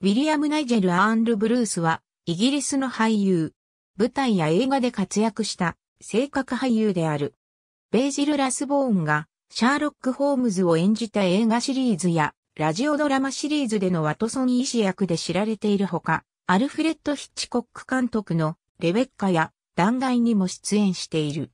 ウィリアム・ナイジェル・アーンル・ブルースは、イギリスの俳優。舞台や映画で活躍した、性格俳優である。ベイジル・ラスボーンが、シャーロック・ホームズを演じた映画シリーズや、ラジオドラマシリーズでのワトソン医師役で知られているほか、アルフレッド・ヒッチコック監督の、レベッカや、弾劾にも出演している。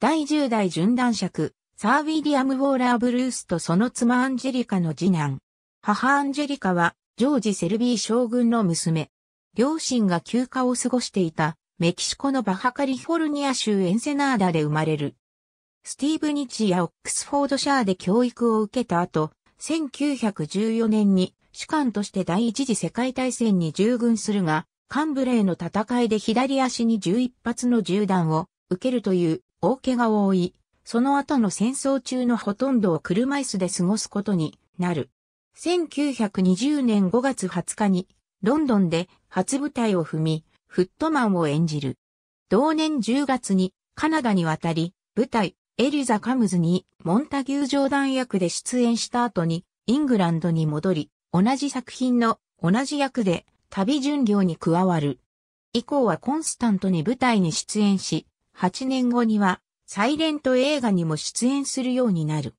第10代準男爵、サー・ウィリアム・ウォーラー・ブルースとその妻アンジェリカの次男。母アンジェリカは、ジョージ・セルビー将軍の娘。両親が休暇を過ごしていたメキシコのバハカリフォルニア州エンセナーダで生まれる。スティーブ・ニチやオックスフォードシャーで教育を受けた後、1914年に主幹として第一次世界大戦に従軍するが、カンブレーの戦いで左足に11発の銃弾を受けるという大怪我を負い、その後の戦争中のほとんどを車椅子で過ごすことになる。1920年5月20日に、ロンドンで初舞台を踏み、フットマンを演じる。同年10月にカナダに渡り、舞台、エリザ・カムズにモンタギュー・ジョーダン役で出演した後に、イングランドに戻り、同じ作品の同じ役で旅巡業に加わる。以降はコンスタントに舞台に出演し、8年後にはサイレント映画にも出演するようになる。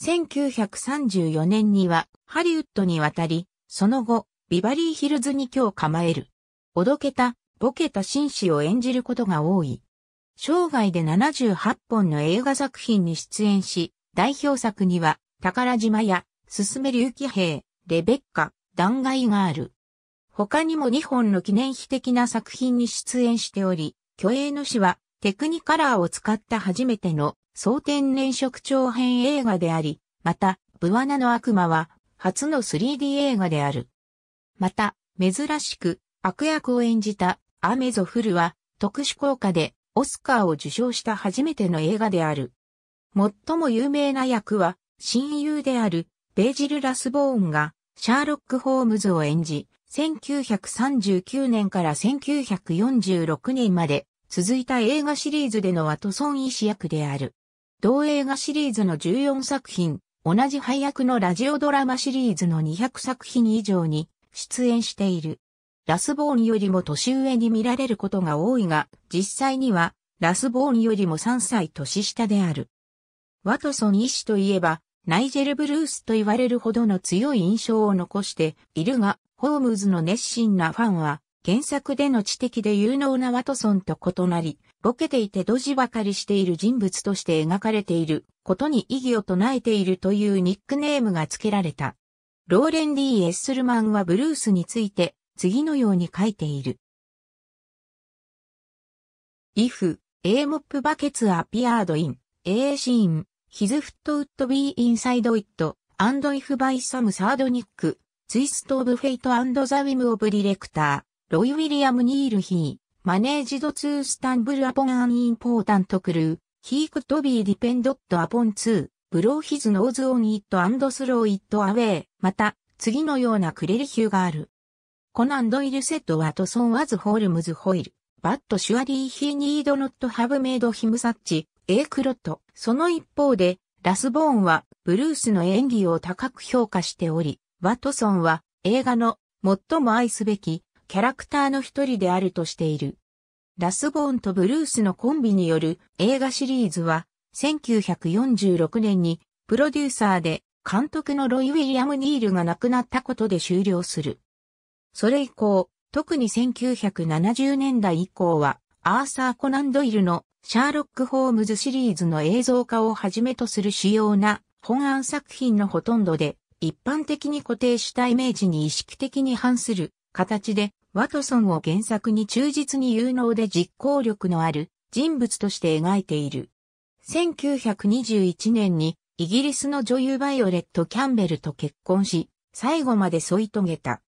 1934年にはハリウッドに渡り、その後、ビバリーヒルズに今日構える。おどけた、ボケた紳士を演じることが多い。生涯で78本の映画作品に出演し、代表作には、宝島や、すめる雪兵、レベッカ、断崖がある。他にも2本の記念碑的な作品に出演しており、巨栄の死はテクニカラーを使った初めての総天然色長編映画であり、また、ブワナの悪魔は初の 3D 映画である。また、珍しく悪役を演じたアメゾフルは特殊効果でオスカーを受賞した初めての映画である。最も有名な役は親友であるベージル・ラスボーンがシャーロック・ホームズを演じ、1939年から1946年まで続いた映画シリーズでのワトソン医師役である。同映画シリーズの14作品、同じ配役のラジオドラマシリーズの200作品以上に出演している。ラスボーンよりも年上に見られることが多いが、実際にはラスボーンよりも3歳年下である。ワトソン医師といえば、ナイジェル・ブルースと言われるほどの強い印象を残しているが、ホームズの熱心なファンは、原作での知的で有能なワトソンと異なり、ボケていてドジばかりしている人物として描かれていることに意義を唱えているというニックネームが付けられた。ローレン・リー・エッスルマンはブルースについて次のように書いている。If, A mop buckets appeared in, A scene, his foot would be inside it, and if by some third nick, twist of fate and the whim of director, ロイ・ウィリアム・ニール・ヒー、マネージド・ツー・スタンブル・アポン・アン・インポータント・クルー、ヒーク・トビー・ディペンドット・アポン・ツー、ブロー・ヒズ・ノーズ・オン・イット・アンド・スロー・イット・アウェイ、また、次のようなクレリヒューがある。コナン・ドイル・セット・ワトソン・ワズ・ホールムズ・ホイル、バット・シュアリー・ヒー・ニード・ノット・ハブ・メイド・ヒム・サッチ、エークロット。その一方で、ラスボーンは、ブルースの演技を高く評価しており、ワトソンは、映画の、最も愛すべき、キャラクターの一人であるとしている。ラスボーンとブルースのコンビによる映画シリーズは、1946年にプロデューサーで監督のロイ・ウィリアム・ニールが亡くなったことで終了する。それ以降、特に1970年代以降は、アーサー・コナン・ドイルのシャーロック・ホームズシリーズの映像化をはじめとする主要な本案作品のほとんどで、一般的に固定したイメージに意識的に反する形で、ワトソンを原作に忠実に有能で実行力のある人物として描いている。1921年にイギリスの女優バイオレット・キャンベルと結婚し、最後まで添い遂げた。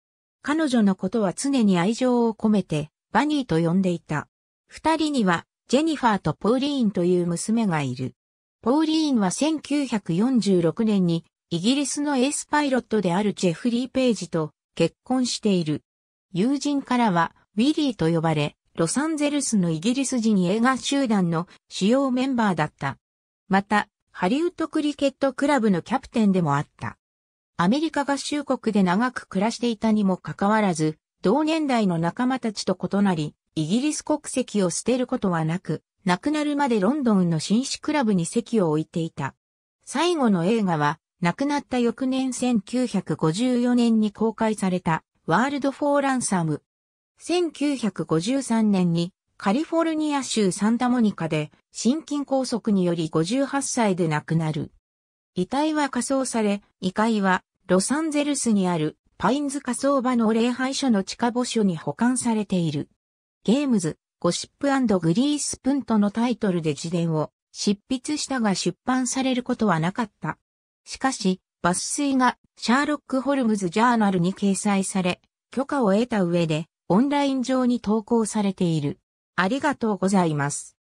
彼女のことは常に愛情を込めて、バニーと呼んでいた。二人には、ジェニファーとポーリーンという娘がいる。ポーリーンは1946年に、イギリスのエースパイロットであるジェフリー・ページと結婚している。友人からは、ウィリーと呼ばれ、ロサンゼルスのイギリス人映画集団の主要メンバーだった。また、ハリウッドクリケットクラブのキャプテンでもあった。アメリカ合衆国で長く暮らしていたにもかかわらず、同年代の仲間たちと異なり、イギリス国籍を捨てることはなく、亡くなるまでロンドンの紳士クラブに席を置いていた。最後の映画は、亡くなった翌年1954年に公開されたワールド・フォー・ランサム。1953年にカリフォルニア州サンタモニカで心筋梗塞により58歳で亡くなる。遺体は火葬され、遺体はロサンゼルスにあるパインズ火葬場の礼拝所の地下墓所に保管されている。ゲームズ、ゴシップグリースプントのタイトルで自伝を執筆したが出版されることはなかった。しかし、抜粋がシャーロック・ホルムズ・ジャーナルに掲載され、許可を得た上でオンライン上に投稿されている。ありがとうございます。